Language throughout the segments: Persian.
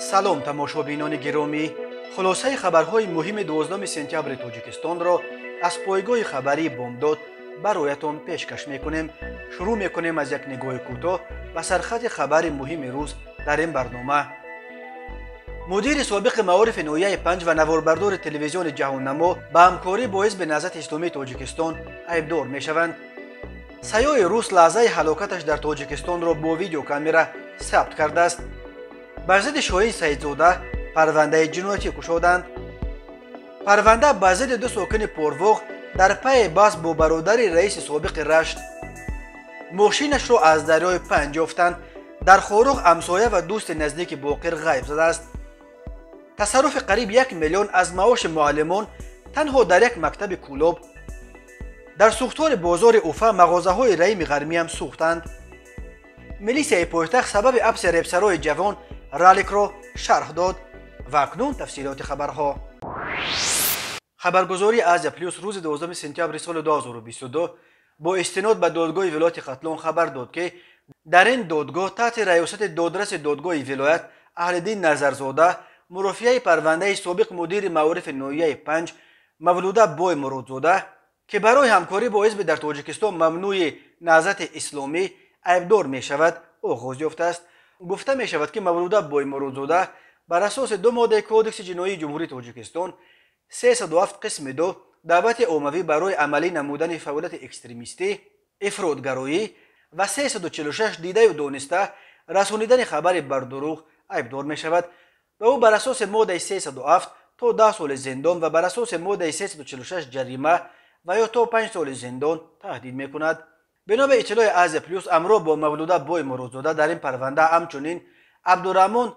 سلام تماشا بینان گرامی خلاصه خبرهای مهم 12 سپتامبر توجکستان را از پایگاه خبری بامداد برایتان پیشکش میکنیم شروع میکنیم از یک نگاه کوتا و سرخط خبر مهم روز در این برنامه مدیر سابق معارف نویه پنج و نواربردار تلویزیون جهان نما با همکاری باعث به نزد اسلامی توجکستان عیب میشوند سیاه روس لحظه حلاکتش در توجکستان را با ویدیو کامیرا ثبت کرده است بر ضد شوهی سیدزاده پرونده جنایتی کشودند پرونده به دو ساکن پروغ در پای بس با برادر رئیس سابق رشت ماشینش را از دریای پنج یافتند در خوروخ امسایه و دوست نزدیک باقر غیب زده است تصرف قریب یک میلیون از معاش معلمان تنها در یک مکتب کلوب در سوختار بازار اوفا مغازه های رئیم غرمی هم سوختند ملیسی پایتخ سبب اپس ربسرای جوان رو شرح داد و اکنون تفصیلات خبرها خبرگزاری از پلیوس روز 12 سپتامبر سال 2022 با استناد به دادگاه ولایت قتلان خبر داد که در این دادگاه تحت ریاست دادرس دادگاه ولایت اهلدین نظرزاده مرافعه پرونده سابق مدیر معارف نویه 5 مولوده بای مرادزاده که برای همکاری با حزب در تاجیکستان ممنوع نهضت اسلامی عبدار می شود او یافته است гуфта мешавад ки мавлуда боймурудзода бар асоси ду моддаи кодекси ҷиноии ҷумҳурии тоҷикистон 307 қисми ду даъвати оммавӣ барои амалӣ намудани фаъолияти экстремистӣ ифродгароӣ ва 346 дидаю дониста расонидани хабари бардурӯғ айбдор мешавад ва ӯ бар асоси моддаи 307 то 10 соли зиндон ва бар асоси моддаи 346 ҷарима ва ё то 5 соли зиндон таҳдид мекунад بنا به اطلاع از پلیوس امرو با مولوده بوی مروزوده در این پرونده همچنین عبدالرحمن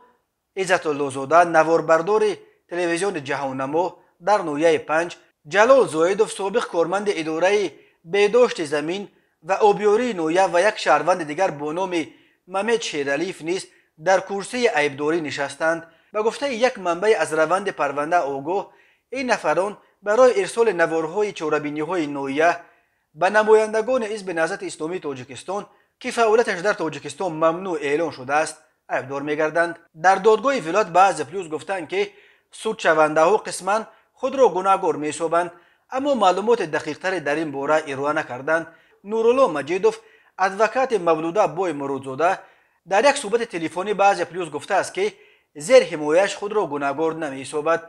عزت اللهزاده بردار تلویزیون جهانمو در نویه پنج جلال زویدوف سابق کارمند اداره بیداشت زمین و اوبیوری نویه و یک شهروند دیگر با نام ممد شیرالیف نیست در کرسی عیبداری نشستند و گفته یک منبع از روند پرونده اوگو این نفران برای ارسال نوارهای چوربینیهای نویه ба намояндагони ҳизби назрати исломии тоҷикистон ки фаъолияташ дар тоҷикистон мамнӯъ эълон шудааст айбдор мегарданд дар додгоҳи вилоят баъзе плюс гуфтанд ки судшавандаҳо қисман худро гуноҳгор меҳисобанд аммо маълумоти дақиқтаре дар ин бора ироя накарданд нуруло маҷидов адвокати мавлуда бой муродзода дар як суҳбати телефони баъзе плюс гуфтааст ки зер ҳимояш худро гуноҳгор намеҳисобад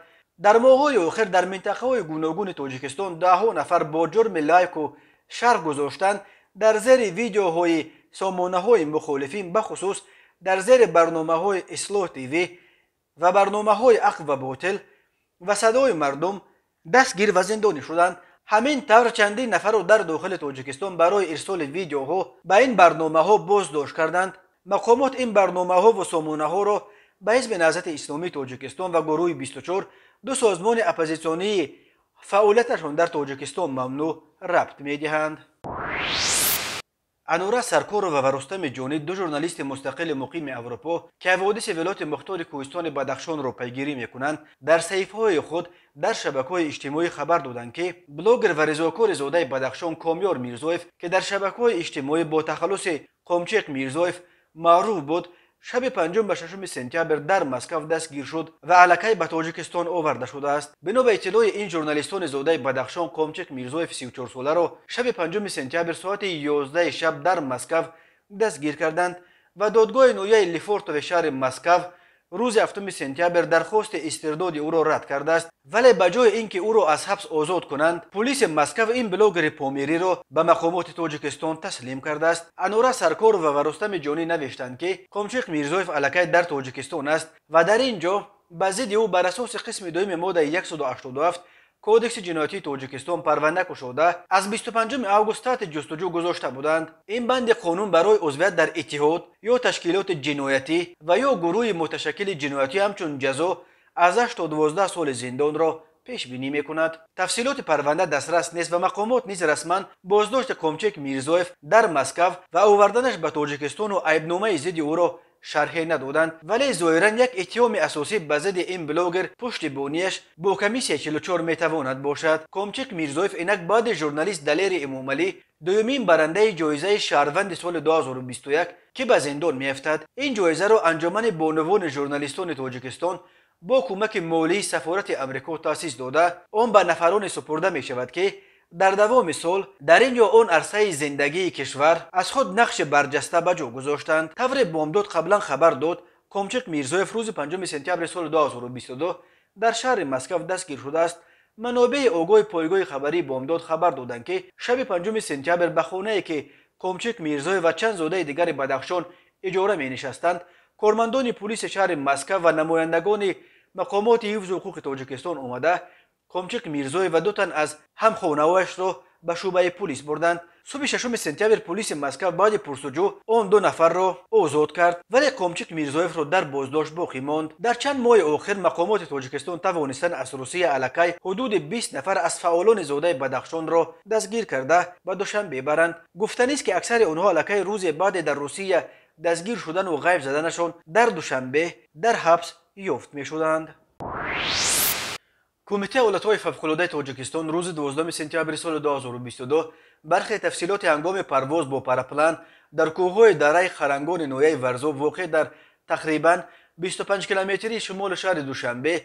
дар моҳҳои охир дар минтақаҳои гуногуни тоҷикистон даҳҳо нафар бо ҷурми лайку шарф гузоштан дар зери видеоҳои сомонаҳои мухолифин бахусус дар зери барномаҳои ислоҳ тв ва барномаҳои ақл ва ботил ва садои мардум дастгир ва зиндонӣ шуданд ҳамин тавр чандин нафарро дар дохили тоҷикистон барои ирсоли видеоҳо ба ин барномаҳо боздошт карданд мақомот ин барномаҳо ва сомонаҳоро ба ҳизби наҳзати исломии тоҷикистон ва гурӯҳи бистучор ду созмони оппозитсионии фаъолияташон дар тоҷикистон мамнӯъ рабт медиҳанд анура саркорова ва рустами ҷонӣ ду журналисти мустақили муқими аврупо ки ҳаводиси вилояти мухтори кӯҳистони бадахшонро пайгирӣ мекунанд дар саҳифаҳои худ дар шабакаҳои иҷтимоӣ хабар доданд ки блогер ва ризоакори зодаи бадахшон комёр мирзоев ки дар шабакаҳои иҷтимоӣ бо тахаллуси қомчиқ мирзоев маъруф буд шаби 5 ба 6 сентябр дар москав дастгир шуд ва алакай ба тоҷикистон оварда шудааст бино ба иттилои ин журналистони зодаи бадахшон комчеқ мирзоев 34 соларо шаби 5 сентябр соати 11 шаб дар москав дастгир карданд ва додгоҳи ноҳияи лефортове шаҳри москав روز 7 سپتامبر درخواست استرداد او را رد کرده است ولی به جای اینکه او را از حبس آزاد کنند پلیس مسکو این بلاگر پامیری را به مقامات تاجیکستان تسلیم کرده است انورا سرکور و ورستم جانی نوشتند که قمچیق میرزایف علکه در تاجیکستان است و در اینجا به ضد او بر اساس قسم دویم ماده 187 کودکس جنایتی توجیکستان پرونده کشوده از 25 اوگوست تا جستجو گذاشته بودند این بند قانون برای عضویت در اتحاد یا تشکیلات جنایتی و یا گروه متشکل جنایتی همچون جزا از 8 تا 12 سال زندان را پیش بینی میکند تفصیلات پرونده دسترس نیست و مقامات نیز رسما بازداشت کمچک میرزایف در مسکو و اووردنش به توجیکستان و عیبنامه زید او را شرحه ندادند ولی ظاهرا یک اتهام اساسی به ضد این بلاگر پشت بونیش با کمیسیه چلو میتواند باشد کمچک میرزایف اینک بعد ژورنالیست دلیر امومالی دویمین برنده جایزه شهروند سال 2021 که به زندان میافتد این جایزه را انجمن بانوان ژورنالیستان توجیکستان با کمک مالی سفارت امریکا تاسیس داده آن به نفرانی سپرده می شود که در دوام سال در این یا آن عرصه زندگی کشور از خود نقش برجسته به جو گذاشتند طور بامداد قبلا خبر داد کمچق میرزایف روز 5 سپتامبر سال 2022 در شهر مسکو دستگیر شده است منابع آگاه پایگاه خبری بامداد خبر دادند که شب 5 سپتامبر به خانه ای که کمچق میرزای و چند زاده دیگر بدخشان اجاره می نشستند کارمندان پلیس شهر مسکو و نمایندگان мақомоти ҳифзу ҳуқуқи тоҷикистон омада комчиқ мирзоев ва ду тан аз ҳамхонавоашро ба шӯъбаи пулис бурданд субҳи шашуми сентябр пулиси москав баъди пурсуҷӯ он ду нафарро озод кард вале комчиқ мирзоевро дар боздошт боқӣ монд дар чанд моҳи охир мақомоти тоҷикистон тавонистанд аз русия алакай ҳудуди бист нафар аз фаъолони зодаи бадахшонро дастгир карда ба душанбе баранд гуфтанист ки аксари онҳо алакай рӯзе баъде дар русия дастгир шудану ғайб заданашон дар душанбе дар ҳабс یافت می شدند. کمیته های فبخلوده تاجیکستان روز 12 سپتامبر سال 2022 برخی تفصیلات انگام پرواز با پراپلان در کوههای دره خرنگان نویه ورزو واقع در تقریبا 25 کیلومتری شمال شهر دوشنبه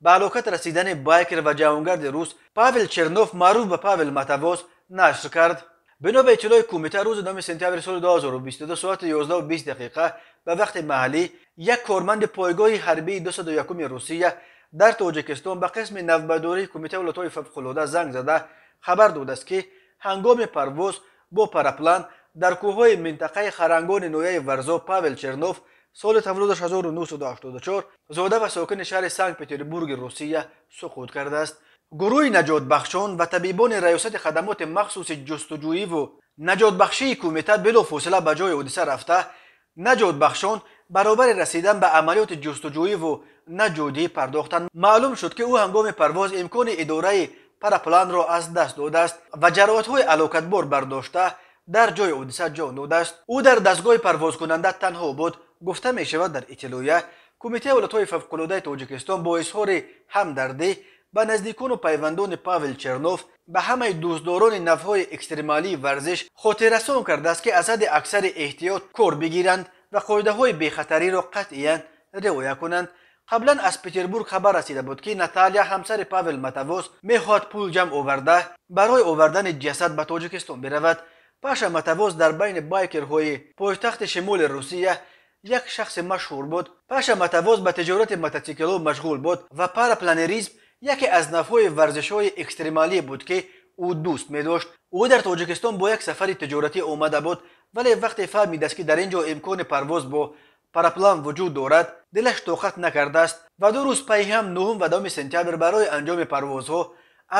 به علاقت رسیدن بایکر و جوانگرد روس پاول چرنوف معروف به پاول متواز نشر کرد به به اطلاع کمیته روز 9 سپتامبر سال 2022 ساعت 11 و 20 دقیقه به وقت محلی یک کارمند پایگاه حربی 201 روسیه در تاجیکستان به قسم نوبداری کمیته ولایت‌های فوق‌العاده زنگ زده خبر داده است که هنگام پرواز با پرپلان در کوههای منطقه خرنگون نویای ورزو پاول چرنوف سال تولدش 1984 زاده و ساکن شهر سنگ پترزبورگ روسیه سقوط کرده است гурӯҳи наҷотбахшон ва табибони раёсати хадамоти махсуси ҷустуҷӯиву наҷотбахшии кумита белофосила ба ҷои ҳодиса рафта наҷотбахшон баробари расидан ба амалиёти ҷустуҷӯиву наҷудӣ пардохтанд маълум шуд ки ӯ ҳангоми парвоз имкони идораи парапланро аз даст додааст ва ҷароҳатҳои алокатбор бардошта дар ҷои ҳодиса ҷон додааст ӯ дар дастгоҳи парвозкунанда танҳо буд гуфта мешавад дар итилоя кумитаи ҳолатҳои фавқулодаи тоҷикистон бо изҳори ҳамдардӣ ба наздикону пайвандони павел чернов ба ҳамаи дӯстдорони навъҳои экстремалии варзиш хотиррасон кардааст ки аз ҳадди аксари эҳтиёт кор бигиранд ва қоидаҳои бехатариро қатъиян риоя кунанд қаблан аз петербург хабар расида буд ки наталия ҳамсари павел матавос мехоҳад пул ҷамъ оварда барои овардани ҷасад ба тоҷикистон биравад паша матавос дар байни байкерҳои пойтахти шимоли русия як шахси машҳур буд паша матавос ба тиҷорати мотосиклҳо машғул буд ва парапланеризм яке аз навъҳои варзишҳои экстремалӣ буд ки ӯ дӯст медошт ӯ дар тоҷикистон бо як сафари тиҷоратӣ омада буд вале вақте фаҳмидааст ки дар ин ҷо имкони парвоз бо параплан вуҷуд дорад дилаш тоқат накардааст ва ду рӯз пайи ҳам нӯҳум ва думи сентябр барои анҷоми парвозҳо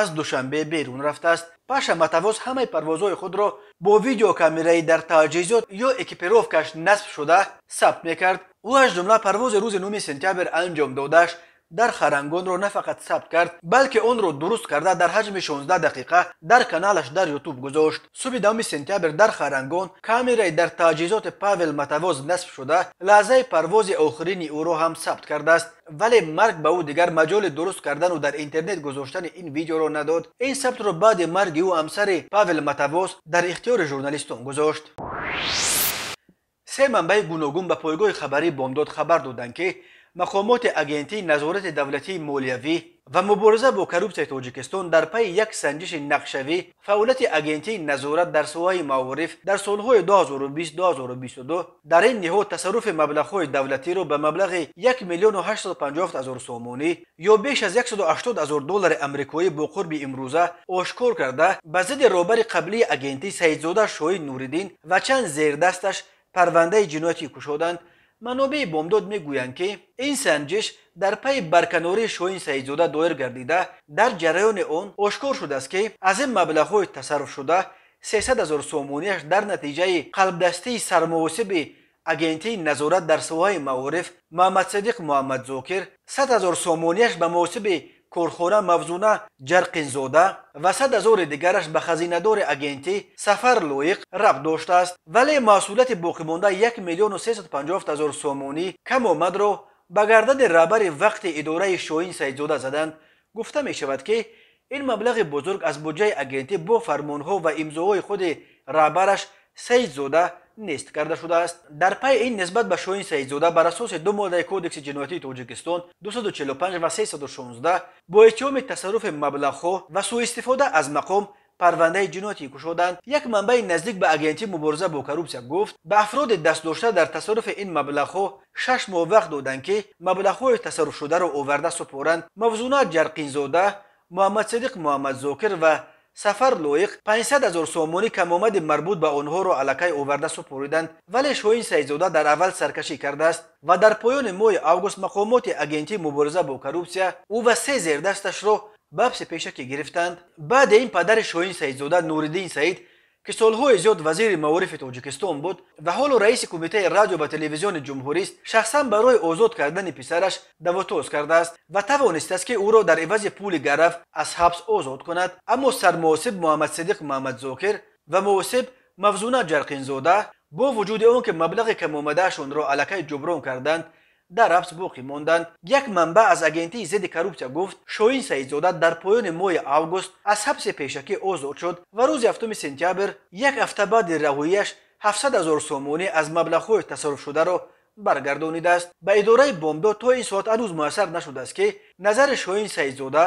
аз душанбе берун рафтааст паша матавоз ҳамаи парвозҳои худро бо видеокамераи дар таҷҳизот ё экипировкаш насб шуда сабт мекард ӯ аз ҷумла парвози рӯзи нӯи сентябр анҷом додааш در خرنگون رو نه فقط ثبت کرد بلکه اون رو درست کرده در حجم 16 دقیقه در کانالش در یوتیوب گذاشت صبح دوم سپتامبر در خرنگون کامیرای در تجهیزات پاول متواز نصب شده لحظه پرواز آخرین او رو هم ثبت کرده است ولی مرگ به او دیگر مجال درست کردن و در اینترنت گذاشتن این ویدیو رو نداد این ثبت رو بعد مرگ او همسر پاول متواز در اختیار ژورنالیستون گذاشت سه منبع گوناگون به پایگاه خبری بامداد خبر دادند که мақомоти агентии назорати давлатии молиявӣ ва мубориза бо коррупсияи тоҷикистон дар пайи як санҷиши нақшавӣ фаъолияти агентии назорат дар соҳаи маориф дар солҳои 2020-2022 дар ин ниҳод тасарруфи маблағҳои давлатиро ба маблағи 1 млн 850 0 сомонӣ ё беш аз 180 0 доллари амрикоӣ бо қурби имрӯза ошкор карда ба зидди роҳбари қаблии агентӣ саидзода шоҳид нуриддин ва чанд зердасташ парвандаи ҷиноятӣ кушоданд манобеи бомдод мегӯянд ки ин санҷиш дар пайи барканории шоин саидзода доир гардида дар ҷараёни он ошкор шудааст ки аз ин маблағҳои тасарруфшуда сесад ҳазор сомонияш дар натиҷаи қалбдастии сармоосиби агентии назорат дар соҳаи маориф муҳаммадсидиқ муҳаммадзокир сад ҳазор сомонияш ба муосиби کورخونه موزونه جرق زوده و صد هزار دیگرش به خزیندار اگنتی سفر لایق رب داشته است ولی مسئولیت باقی یک میلیون و پنجافت هزار سومانی کم آمد رو به گردن رابر وقت اداره شوین سید زوده زدند گفته می شود که این مبلغ بزرگ از بودجه اگنتی با فرمان و امضاهای خود رابرش سید زوده نیست کرده شده است در پای این نسبت به شوین سید سیدزاده بر اساس دو ماده کودکس جنایتی تاجیکستان 245 و 316 با اتهام تصرف مبلغ و سوء استفاده از مقام پرونده جنایتی کشودند یک منبع نزدیک به اگنتی مبارزه با کروپسیا گفت به افراد دست داشته در تصرف این مبلغ شش ماه وقت دادند که مبلغهای تصرف شده را آورده سپارند موزونه جرقین زوده، محمد صدیق محمد زاکر و сафар лоиқ 500 ҳазор сомони камомади марбут ба онҳоро алакай оварда супориданд вале шоин саидзода дар аввал саркашӣ кардааст ва дар поёни моҳи август мақомоти агенти мубориза бо коррупсия ӯ ва се зердасташро бабси пешакӣ гирифтанд баъди ин падари шоин саидзода нуриддин саид که سالهای زیاد وزیر معارف تاجیکستان بود و حالا رئیس کمیته رادیو و تلویزیون جمهوری است شخصا برای آزاد کردن پسرش دواتوز کرده است و توانست است که او را در عوض پول گرفت از حبس آزاد کند اما سرمعاصب محمد صدیق محمد زاکر و معاصب مفزونه جرقینزاده با وجود که مبلغ کم آمدهشان را علکه جبران کردند дар ҳабс боқӣ монданд як манбаъ аз агентии зидди коррупсия гуфт шоин саидзода дар поёни моҳи август аз ҳабси пешакӣ озод шуд ва рӯзи ҳафт сентябр як ҳафта баъди раҳоияш 700 0 сомонӣ аз маблағҳои тасарруфшударо баргардонидааст ба идораи бомдод то ин соат ҳанӯз муяссар нашудааст ки назари шоин саидзода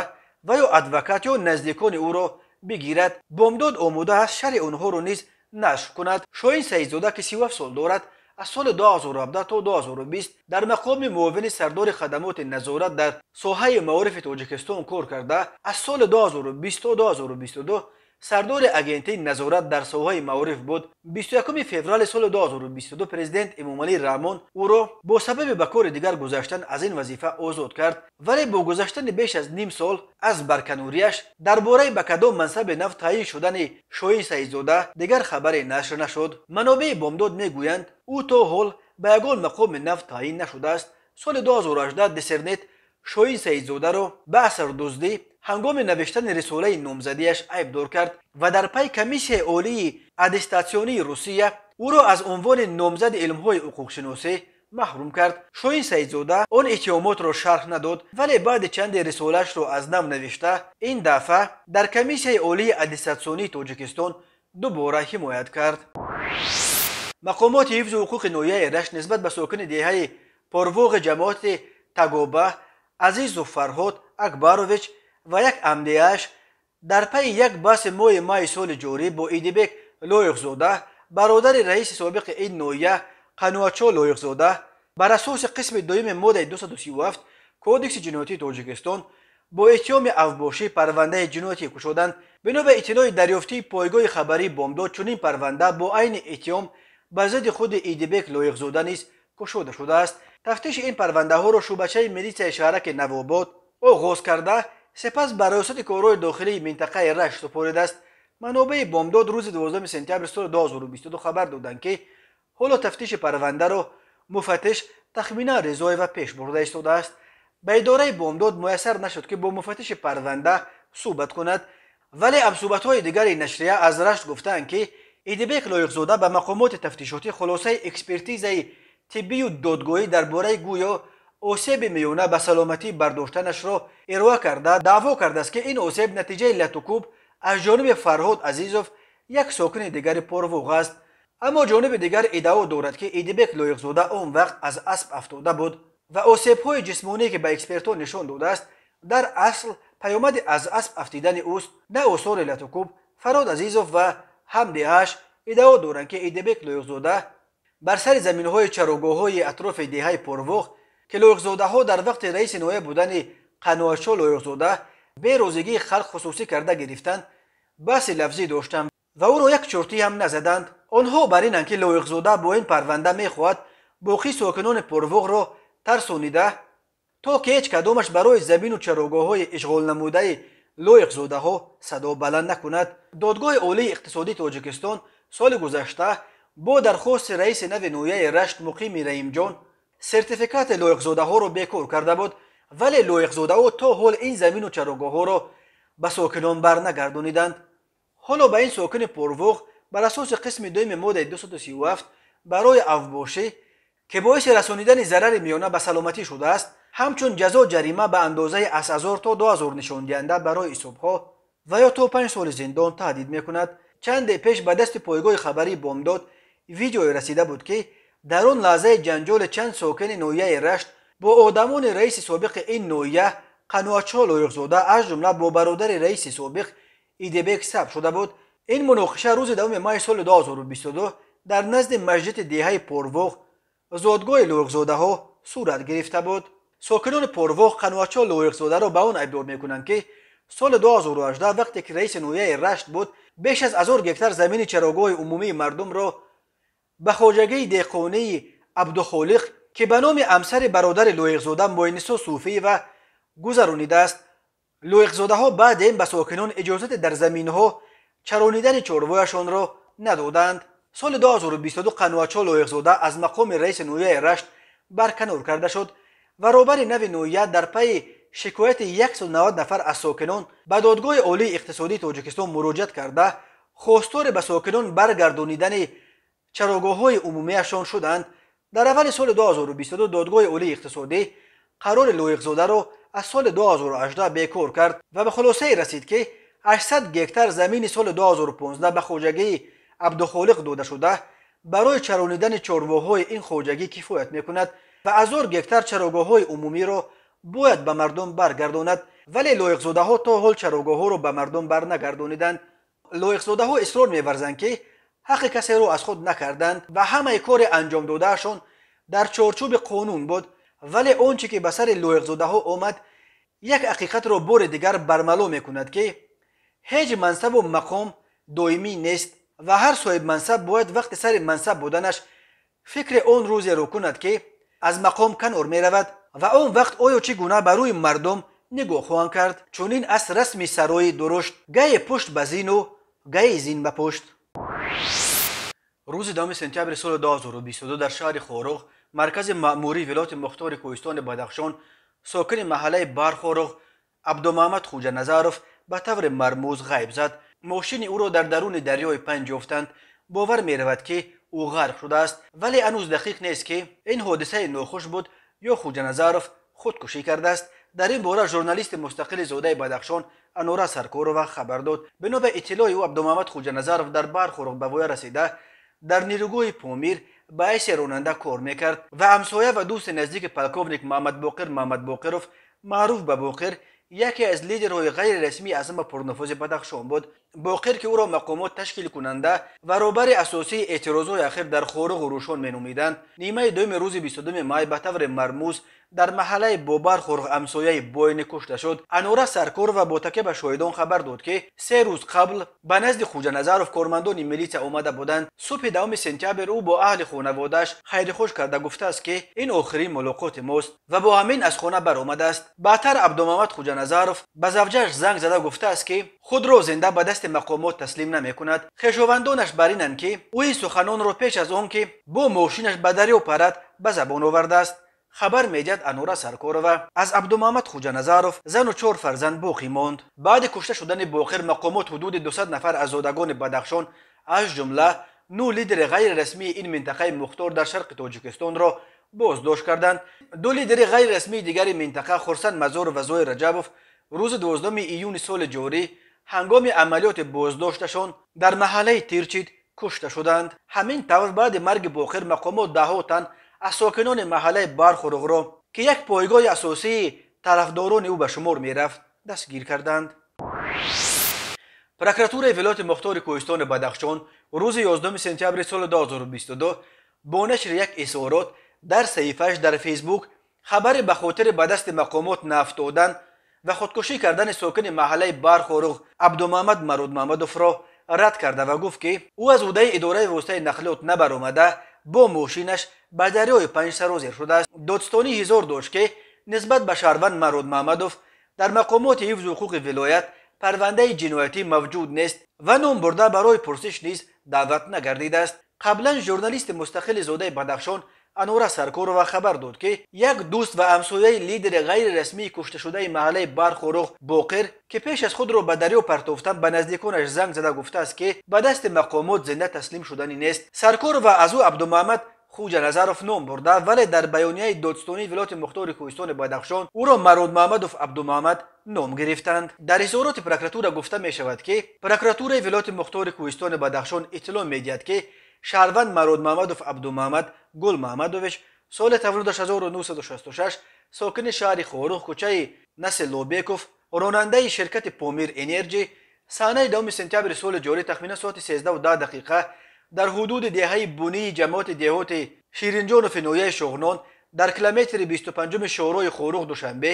ва ё адвокат ё наздикони ӯро бигирад бомдод омода аст шари онҳоро низ нашр кунад шоин саидзода ки 37 сол дорад از سال 2017 تا 2020 در مقام معاون سردار خدمات نظارت در صحه معارف تاجیکستان کار کرده از سال 2020 تا 2022 сардори агентии назорат дар соҳаи маориф буд 21 феврали соли 2022 президент эмомалӣ раҳмон ӯро бо сабаби ба кори дигар гузаштан аз ин вазифа озод кард вале бо гузаштани беш аз ним сол аз барканурияш дар бораи ба кадом мансабе нав таъин шудани шоин саидзода дигар хабаре нашр нашуд манобеи бомдод мегӯянд ӯ то ҳол ба ягон мақоми нав таъин нашудааст соли 2018 десернет шоин саидзодаро ба асардуздӣ ҳангоми навиштани рисолаи номзадиаш айбдор кард ва дар пай комиссияи олии аттестатсионии русия ӯро аз унвони номзади илмҳои ҳуқуқшиносӣ маҳрум кард шоин саидзода он иттиҳомотро шарҳ надод вале баъди чанде рисолаашро аз нав навишта ин дафъа дар комиссияи олии аттестатсионии тоҷикистон дубора ҳимоят кард мақомоти ҳифзу ҳуқуқи ноҳияи раш нисбат ба сокини деҳаи порвоғи ҷамоати тагоба азизу фарҳод акбарович و یک امدیاش در پی یک باس موی مای سال جوری با ایدی بک لویخ زوده برادر رئیس سابق این نویه قنواچو لویخ زوده بر اساس قسم دویم ماده 237، کودکس جنواتی توجکستان با اتیوم افباشی پرونده جنواتی کشودن به اطلاع دریافتی پایگاه خبری بامداد چون پرونده با این به بزد خود ایدی بک لویخ زوده نیست کشوده شده است تفتیش این پرونده ها را شوبچه ملیس شهرک نوابات او کرده سپس بر ریاست کارهای داخلی منطقه رشت و پورید است منابع بامداد روز 12 سپتامبر سال 2022 خبر دادند که حالا تفتیش پرونده را مفتش تخمینا و پیش برده ایستاده است به اداره بامداد میسر نشد که با مفتش پرونده صحبت کند ولی صحبت های دیگر نشریه از رشت گفتند که ایدبک لایق زاده به مقامات تفتیشاتی خلاصه اکسپرتیزه طبی و دادگاهی درباره گویا осеб миёна ба саломатӣ бардоштанашро ироа карда даъво кардааст ки ин осеб натиҷаи латукуб аз ҷониби фарҳод азизов як сокини дигари порвуғ аст аммо ҷониби дигар иддао дорад ки идибек лоиқзода он вақт аз асп афтода буд ва осебҳои ҷисмоние ки ба экспертҳо нишон додааст дар асл паёмади аз асп афтидани уст на осори латукуб фарҳод азизов ва ҳамдеҳааш иддао доранд ки идибек лоиқзода бар сари заминҳои чарогоҳҳои атрофи деҳаи порвуғ که لویغزادهها در وقت رئیس نوایه بودن قنوعشو لویغزاده به روزگی خلق خصوصی کرده گرفتند بس لفظی داشتند و او را یک چرتی هم نزدند آنها بر اینند که لویغزاده با این پرونده میخواهد باقی ساکنان پرووغ را ترسانیده تا که هیچ کدامش برای زمین و چراگاههای اشغال نموده لویغزادهها صدا بلند نکند دادگاه عالی اقتصادی تاجیکستان سال گذشته бо дархости раиси нави ноҳияи рашт муқими раимҷон سرتیفیکات لویق زوده ها رو بیکور کرده بود ولی لویق زوده ها تا حال این زمین و چراگاه ها رو به ساکنان بر نگردونیدند حالا به این ساکن پروغ بر اساس قسم دویم ماده 237 برای افباشی که باعث رسانیدن ضرر میانه به سلامتی شده است همچون جزا جریمه به اندازه از هزار تا دو هزار نشاندینده برای برای ها و یا تا پنج سال زندان تهدید میکند چند پیش به دست پایگاه خبری بامداد ویدیوی رسیده بود که درون لازه جنجول جنجال چند ساکن نویه رشت با آدمان رئیس سابق این نویه قنوچال لایق از جمله با برادر رئیس سابق ایدبک سب شده بود این مناقشه روز دوم مای سال 2022 در نزد مسجد دهه پروخ زادگاه لایق ها صورت گرفته بود ساکنان پروخ قنوچال لایق را به اون ابدار میکنند که سال 2018 وقتی که رئیس نویه رشت بود بیش از هزار گکتر زمین چراگاه عمومی مردم را به خوجگی دیقونه عبدالخالق که به نام امسر برادر لویغزاده موینسو صوفی و گذرانیده است لویغزاده ها بعد این به ساکنان اجازت در زمین ها چرانیدن چاروایشان را ندادند سال 2022 قنوچا لویغزاده از مقام رئیس نویه رشت برکنار کرده شد و روبر نو نویه در پی شکایت 190 نفر از ساکنان به دادگاه عالی اقتصادی تاجیکستان مراجعت کرده خواستار به ساکنان های عمومی اشان شدند در اول سال 2022 دادگاه اولی اقتصادی قرار لایق را از سال 2018 بیکار کرد و به خلاصه رسید که 800 گکتر زمین سال 2015 به خوجگی عبدالخالق داده شده برای چرانیدن چارواهای این خوجگی کفایت میکند و هزار گکتار های عمومی را باید به مردم برگرداند ولی لایق تا حال چراگاه ها را به مردم برنگردانیدند لایق ها اصرار می‌ورزند که ҳаққи касеро аз худ накарданд ва ҳамаи коре анҷом додаашон дар чорчӯби қонун буд вале он чӣ ки ба сари лоиқзодаҳо омад як ҳақиқатро бори дигар бармало мекунад ки ҳеҷ мансабу мақом доимӣ нест ва ҳар соҳибмансаб бояд вақти сари мансаб буданаш фикри он рӯзеро кунад ки аз мақом канор меравад ва он вақт оё чӣ гуна ба рӯи мардум нигоҳ хоҳам кард чунин аст расми сарои дурушт гае пушт ба зину гае зин ба пушт рӯзи 2 сентябри соли 2022 дар шаҳри хоруғ маркази маъмурӣ вилояти мухтори кӯҳистони бадахшон сокини маҳаллаи бархоруғ абдумаҳмад хуҷаназаров ба таври мармӯз ғайб зад мошини ӯро дар даруни дарёи панҷ ёфтанд бовар меравад ки ӯ ғарқ шудааст вале ҳанӯз дақиқ нест ки ин ҳодисаи нохуш буд ё хуҷаназаров худкушӣ кардааст дар ин бора журналисти мустақили зодаи бадахшон анора саркорова хабар дод бино ба иттилои ӯ абдумамад хуҷаназаров дар бархӯрок ба воя расида дар нирӯгоҳи помир ба ҳайси ронанда кор мекард ва ҳамсоя ва дӯсти наздики полковник маҳмадбоқир маҳмадбоқиров маъруф ба боқир яке аз лидерҳои ғайрирасмии азма пурнуфузи бадахшон буд باقیر که او را مقامات تشکیل کننده و روبر اساسی اعتراض های اخیر در خورغ و روشان می نومیدن نیمه دوم روز 22 مای به طور مرموز در محله بابر خورغ امسایه باین کشته شد انورا سرکور و باتکه به شایدان خبر داد که سه روز قبل به نزد خوجه و کارمندان ملیت اومده بودند صبح دوم سنتیابر او با اهل خانوادش خیر خوش کرده گفته است که این آخرین ملاقات ماست و با همین از خانه بر اومده است بعدتر عبدالمحمد خوجه به زوجهش زنگ زده گفته است که худро зинда ба дасти мақомот таслим намекунад хешовандонаш бар инанд ки ӯ ин суханонро пеш аз он ки бо мошинаш ба дарё парад ба забон овардааст хабар медиҳад анура саркорова аз абдумамад хуҷаназаров зану чор фарзанд боқӣ монд баъди кушта шудани боқир мақомот ҳудуди 200 нафар азодагони бадахшон аз ҷумла ну лидери ғайрирасмии ин минтақаи мухтор дар шарқи тоҷикистонро боздошт карданд ду лидери ғайрирасмии дигари минтақа хурсанд мазоров ва зои раҷабов рӯзи 12 июни соли ҷорӣ هنگامی عملیات بازداشتشان در محله تیرچید کشته شدند همین طور بعد مرگ باخر مقامات دهاتن از ساکنان محله برخروغ را که یک پایگاه اساسی طرفداران او به شمار میرفت دستگیر کردند پرکراتور ولایت مختار کوهستان بدخشان روز 11 سپتامبر سال 2022 با نشر یک اظهارات در صحیفهاش در فیسبوک خبر به خاطر به مقامات نفت دادن ва худкушӣ кардани сокини маҳаллаи бархорух абдумаҳмад марӯд маҳмадовро рад карда ва гуфт ки ӯ аз ӯҳдаи идораи воситаи нақлиёт набаромада бо мошинаш ба дарёи панҷсаро зер шудааст додистонӣ ҳизор дошт ки нисбат ба шаҳрванд марӯд маҳмадов дар мақомоти ҳифзу ҳуқуқи вилоят парвандаи ҷиноятӣ мавҷуд нест ва ном бурда барои пурсиш низ даъват нагардидааст қаблан журналисти мустақили зодаи бадахшон انوره و خبر داد که یک دوست و همسایه لیدر غیر رسمی کشته شده محله برخوروغ بوقر که پیش از خود را به دریا پرتوفتن به نزدیکانش زنگ زده گفته است که به دست مقامات زنده تسلیم شدنی نیست سرکوروا از او عبدالمحمد خوجا نظروف نام برده ولی در بیانیه دادستانی ولایت مختار کوهستان بدخشان او را مراد محمدوف عبدالمحمد نام گرفتند در اظهارات پرکراتورا گفته می شود که پرکراتور ولایت مختار کوهستان بدخشان اطلاع می دهد که шаҳрванд марод маҳмадов абдумаҳмад гул маҳмадович соли таврудаш 1966 сокини шаҳри хорух кӯчаи наси лобеков ронандаи ширкати помир энержи санаи думи сентябри соли ҷорӣ тахминан соати 13 дақиқа дар ҳудуди деҳаи бунии ҷамоати деҳоти ширинҷонов инояи шоғнон дар километри 25 шорои хорух душанбе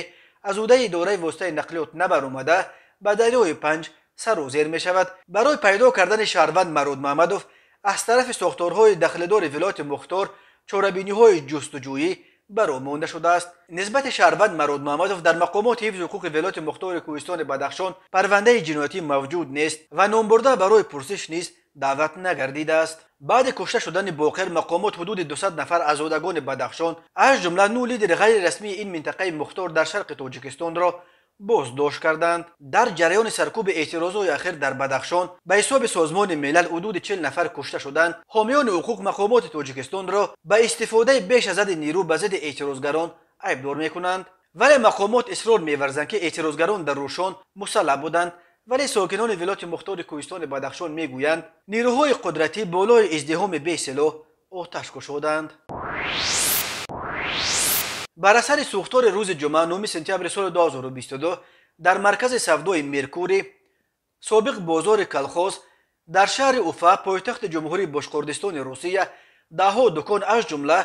аз ӯдаи идораи воситаи нақлиёт набаромада ба дарёи панҷ сарозер мешавад барои пайдо кардани шаҳрванд марод маҳмадов از طرف ساختارهای داخل دار ولایت مختار های جستجویی برامونده مونده شده است نسبت شهروند مراد محمدوف در مقامات حفظ حقوق ولایت مختار کوهستان بدخشان پرونده جنایتی موجود نیست و نامبرده برای پرسش نیز دعوت نگردیده است بعد کشته شدن باقر مقامات حدود 200 نفر از آدگان بدخشان از جمله نو لیدر غیر رسمی این منطقه مختار در شرق تاجیکستان را بازداشت کردند در جریان سرکوب اعتراضهای اخیر در بدخشان به حساب سازمان ملل حدود 40 نفر کشته شدند حامیان حقوق مقامات تاجیکستان را به استفاده بیش از حد نیرو به ضد اعتراضگران عیبدار میکنند ولی مقامات اصرار میورزند که اعتراضگران در روشان مسلح بودند ولی ساکنان ولایت مختار کوهستان بدخشان میگویند نیروهای قدرتی بالای ازدهام بی سلاح آتش گشودند бар асари сӯхтори рӯзи ҷумъа 9 сентябри соли 2022 дар маркази савдои меркурӣ собиқ бозори калхоз дар шаҳри уфа пойтахти ҷумҳурии бошқирдистони русия даҳҳо дукон аз ҷумла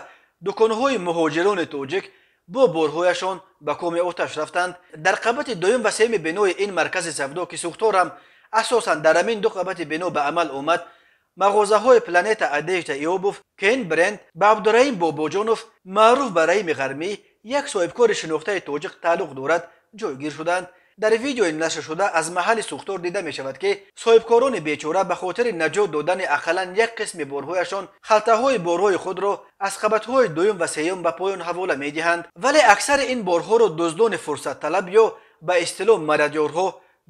дуконҳои муҳоҷирони тоҷик бо борҳояшон ба коми оташ рафтанд дар қабати дуюм ва сеюми бинои ин маркази савдо ки сӯхторам асосан дар ҳамин ду қабати бино ба амал омад мағозаҳои планета адеҷда иобов кен бренд ба абдураим бобоҷонов маъруф ба раими ғармӣ як соҳибкори шинохтаи тоҷик тааллуқ дорад ҷойгир шуданд дар видеои нашр шуда аз маҳали сӯхтор дида мешавад ки соҳибкорони бечора ба хотири наҷот додани ақаллан як қисми борҳояшон халтаҳои борҳои худро аз қабатҳои дуюм ва сеюм ба поён ҳавола медиҳанд вале аксари ин борҳоро дуздони фурсатталаб ё ба истилоҳ марадёрҳо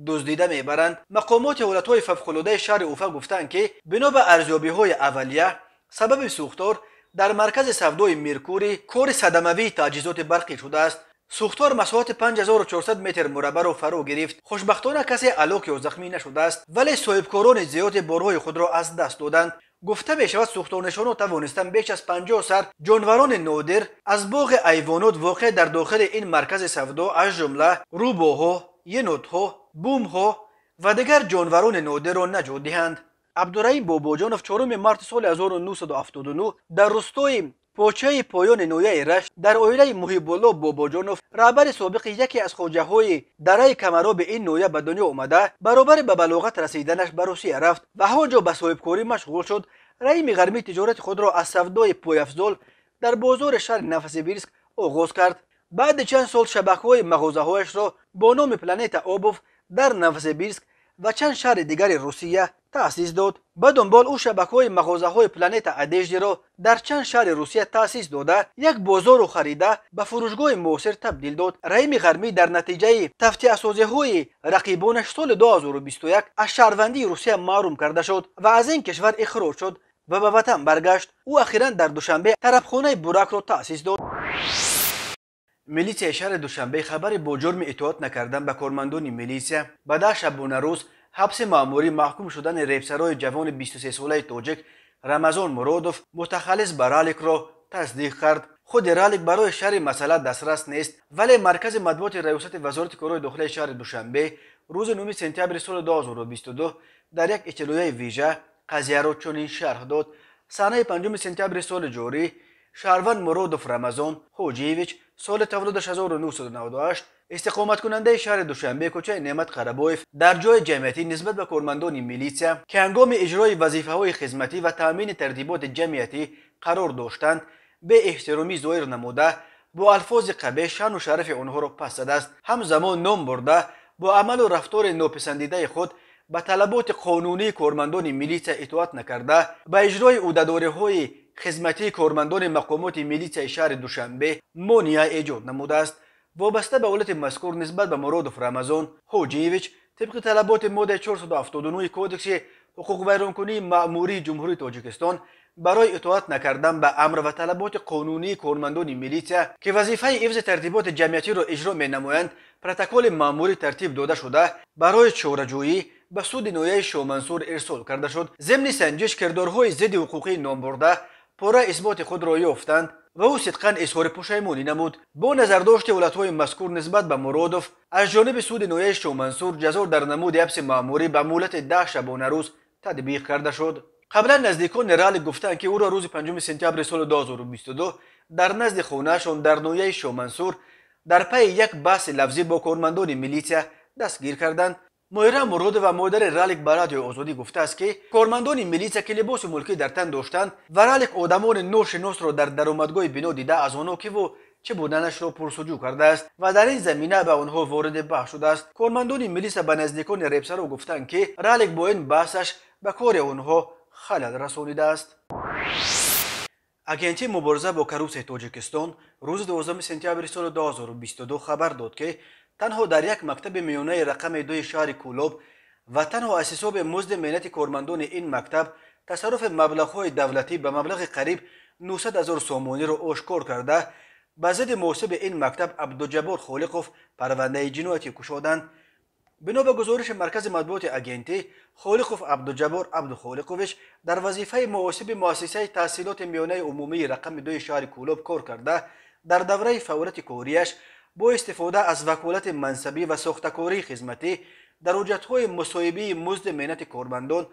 دزدیده میبرند مقامات ولتهای ففخلوده شهر اوفا گفتند که بنا به های اولیه سبب سوختار در مرکز سودای میرکوری کار صدموی تجهیزات برقی شده است سوختار مساحت 5400 متر مربع را فرو گرفت خوشبختانه کسی علاق و زخمی نشده است ولی صاحبکاران زیاد بارهای خود را از دست دادند گفته می شود نشانو توانستن بیش از 50 سر جانوران نادر از باغ ایوانات واقع در داخل این مرکز سودا از جمله روباها ینوتها بوم و دیگر جانوران نوده را نجود دهند عبدالرحیم جانف 4 مارت سال 1979 در روستای پوچای پایان نویه رشت در اویله محیبولا بابا جانف رابر سابق یکی از خوجه های دره کمرا به این نویه به دنیا اومده برابر به بلاغت رسیدنش به روسیه رفت و ها جا به صاحب مشغول شد رایم غرمی تجارت خود را از صفده پای در بازار شهر نفس بیرسک آغاز کرد بعد چند سال شبکه های مغازه هایش را با نام پلانیت آبوف дар Новосибирск ва чанд шаҳри дигари Русия таъсис дод. Ба дунбол ӯ шабакаҳои мағозаҳои Планета Адеждиро дар чанд шаҳри Русия таъсис дода, як бозору харида ба фурӯшгоҳи муосир табдил дод. Раими Ғармӣ дар натиҷаи тафтиасозиҳои рақибонаш соли 2021 аз шаҳрвандии Русия маҳрум карда шуд ва аз ин кишвар ихроҷ шуд ва ба ватан баргашт. ӯ ахиран дар душанбе тарабхонаи буракро таъсис дод. ملیسی شهر دوشنبه خبر با جرم اطاعت نکردن به کارمندان ملیسی بعد ده شب روز حبس ماموری محکوم شدن ریبسرای جوان 23 ساله توجک رمضان مرادوف متخلص رالک را تصدیق کرد خود رالک برای شهر مسئله دسترس نیست ولی مرکز مطبوعات ریاست وزارت کارهای داخلی شهر دوشنبه روز 9 سپتامبر سال 2022 در یک اطلاعیه ویژه قضیه را چنین شرح داد صحنه 5 سپتامبر سال جاری شاروان مرادوف رمضان حوجیویچ سال تولدش 1998 استقامت کننده شهر دوشنبه کوچه نعمت قربایف در جای جمعیتی نسبت به کارمندان میلیسیا که هنگام اجرای وظیفه های خدمتی و تامین ترتیبات جمعیتی قرار داشتند به احترامی ظاهر نموده با الفاظ قبیح شان و شرف آنها را پس زده است همزمان نام برده با عمل و رفتار ناپسندیده خود به طلبات قانونی کارمندان میلیسیا اطاعت نکرده به اجرای عهدهداریهای хизмати кормандони мақомоти милисияи шаҳри душанбе мония эҷод намудааст вобаста ба ҳолати мазкур нисбат ба муродов рамазон ҳоҷиевич тибқи талаботи моддаи 479 кодекси ҳуқуқвайронкунии маъмурии ҷумҳурии тоҷикистон барои итоат накардан ба амр ва талаботи қонунии кормандони милисия ки вазифаи ивзи тартиботи ҷамъиятиро иҷро менамоянд протоколи маъмурӣ тартиб дода шуда барои чораҷӯӣ ба суди ноҳияи шомансур ирсол карда шуд зимни санҷиш кирдорҳои зидди ҳуқуқии ном бурда پورا اثبات خود را یافتند و او صدقا اظهار پشیمانی نمود با نظر داشت ولتهای مذکور نسبت به مرادوف از جانب سود نویش شومنصور منصور در نمود حبس معموری به مولت ده شبانه روز تدبیق کرده شد قبلا نزدیکان رال گفتند که او را روز 5 سپتامبر سال 2022 در نزد خونهشان در نویه شومنصور در پی یک بحث لفظی با کارمندان میلیتیا دستگیر کردند моҳира муродова модари ралик ба радиои озодӣ гуфтааст ки кормандони милисия ки либоси мулкӣ дар тан доштанд ва ралик одамони ношиносро дар даромадгоҳи бино дида аз онҳо киву чӣ буданашро пурсуҷӯ кардааст ва дар ин замина ба онҳо вориди баҳ шудааст кормандони милисия ба наздикони репсаро гуфтанд ки ралик бо ин баҳсаш ба кори онҳо халал расонидааст агентии мубориза бо коррупсияи тоҷикистон рӯзи 12 сентябри соли 2022 хабар дод ки تنها در یک مکتب میونه رقم دوی شهر کولوب و تنها از حساب مزد مهنت کارمندان این مکتب تصرف های دولتی به مبلغ قریب 900 هزار سومونی را آشکار کرده به ضد این مکتب عبدالجبار خالقوف پرونده جنایتی کشودند بنا به گزارش مرکز مطبوعات اگنتی خالقوف عبدالجبار عبدالخالقوفش در وظیفه محاسب مؤسسه تحصیلات میانه عمومی رقم دوی شهر کولوب کار کرده در دوره فورت کوریش با استفاده از وکالت منصبی و سختکاری خدمتی در های مصاحبه مزد مهنت کارمندان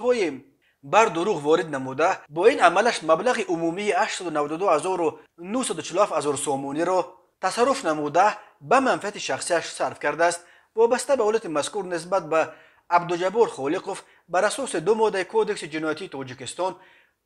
های بر دروغ وارد نموده با این عملش مبلغ عمومی 892947 هزار سومونی را تصرف نموده به منفعت شخصیش صرف کرده است وابسته به حالت مذکور نسبت به عبدالجبار خالقوف بر اساس دو ماده کودکس جنایتی تاجیکستان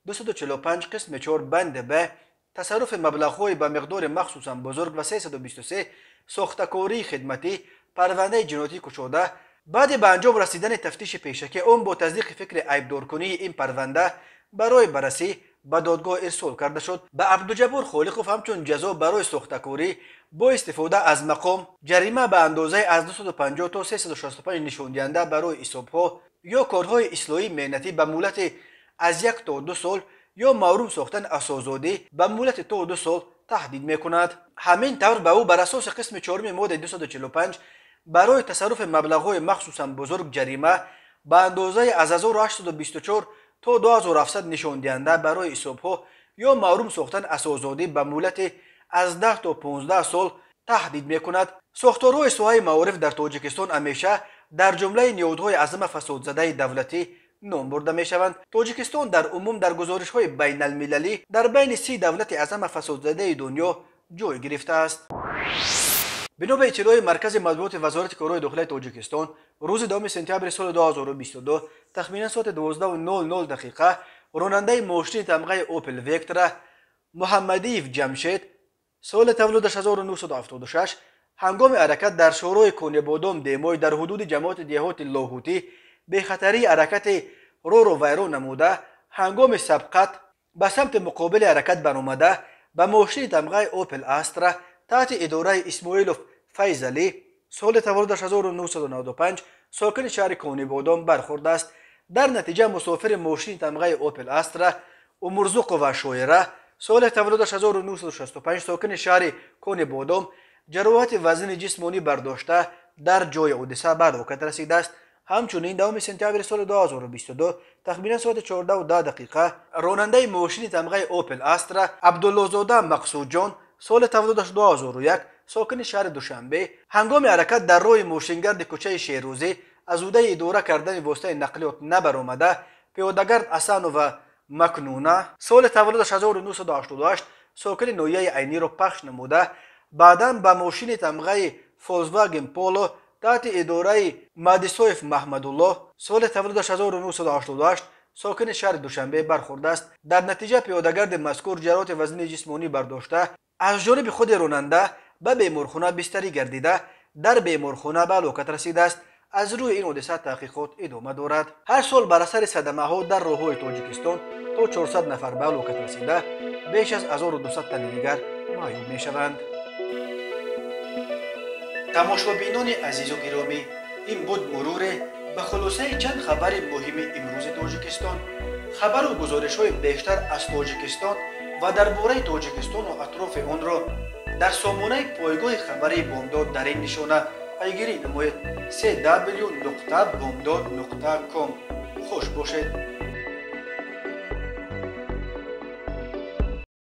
245 قسم 4 بند به تصرف های به مقدار مخصوصا بزرگ و 323 ساختکاری خدمتی پرونده جنایتی کشوده بعد به انجام رسیدن تفتیش پیشکه اون با تصدیق فکر کنی این پرونده برای بررسی به دادگاه ارسال کرده شد به عبدالجبور خالقوف همچون جزا برای ساختکاری با استفاده از مقام جریمه به اندازه از 250 تا 365 نشوندینده برای ها یا کارهای اصلاحی مهنتی به مولت از یک تا دو سال یا معروف ساختن اساساده به مولت تو دو سال تهدید میکند. همین طور به او بر اساس قسم 4 ماده 245 برای تصرف مبلغ های مخصوصا بزرگ جریمه به اندازه از 1824 تا 2700 نشان دهنده برای ها یا معروم ساختن اساساده به مولت از 10 تا 15 سال تهدید میکند ساختارهای سوهای معارف در تاجیکستان همیشه در جمله نیودهای عظم فساد زده دولتی نام برده می شوند تاجیکستان در عموم در گزارش های بین المللی در بین سی دولت اعظم فساد زده دنیا جای گرفته است بنا به اطلاع مرکز مطبوعات وزارت کارهای داخلی توجیکستان روز دوم سپتامبر سال 2022 تخمینا ساعت 12:00 دقیقه راننده ماشین تمغه اوپل ویکترا محمدیف جمشید سال تولدش 1976 هنگام حرکت در شورای کنه دیمای در حدود جماعت دیهات لاهوتی бехатари ҳаракати рӯро вайрон намуда ҳангоми сабқат ба самти муқобили ҳаракат баромада ба мошини дамғаи опел астра таҳти идораи исмоилов файзалӣ соли таваррудаш 1995 сокини шаҳри конибодон бархӯрдааст дар натиҷа мусофири мошини дамғаи опел астра умурзуқова шоира соли таваррудаш 1965 сокини шаҳри конибодон ҷароҳати вазни ҷисмонӣ бардошта дар ҷои ҳодиса ба ҳалокат расидааст ҳамчунин 9 сентябри соли 2022 тахминан соати 14 дақиқа ронандаи мошини тамғаи опел астра абдуллозода мақсудҷон соли таваллудаш 2001 сокини шаҳри душанбе ҳангоми ҳаракат дар роҳи мошингарди кӯчаи шерӯзӣ аз ӯҳдаи идора кардани воситаи нақлиёт набаромада пиёдагард асанова макнуна соли таваллудаш 1988 сокини ноҳияи айниро пахш намуда баъдан ба мошини тамғаи фолсваген поло таҳти идораи мадисоев маҳмадуллоҳ соли таваллудаш 1988 сокини шаҳри душанбе бархӯрдааст дар натиҷа пиёдагарди мазкур ҷароҳати вазнини ҷисмонӣ бардошта аз ҷониби худи ронанда ба беморхона бистарӣ гардида дар беморхона ба ҳалокат расидааст аз рӯи ин ҳодиса таҳқиқот идома дорад ҳар сол бар асари садамаҳо дар роҳҳои тоҷикистон то 400 нафар ба ҳалокат расида беш аз 1200 тани дигар маъюб мешаванд тамошобинони азизу гиромӣ ин буд муруре ба хулосаи чанд хабари муҳими имрӯзи тоҷикистон хабару гузоришҳои бештар аз тоҷикистон ва дар бораи тоҷикистону атрофи онро дар сомонаи пойгоҳи хабари бомдод дар ин нишона пайгирӣ намоед cw бомдод ком хуш бошед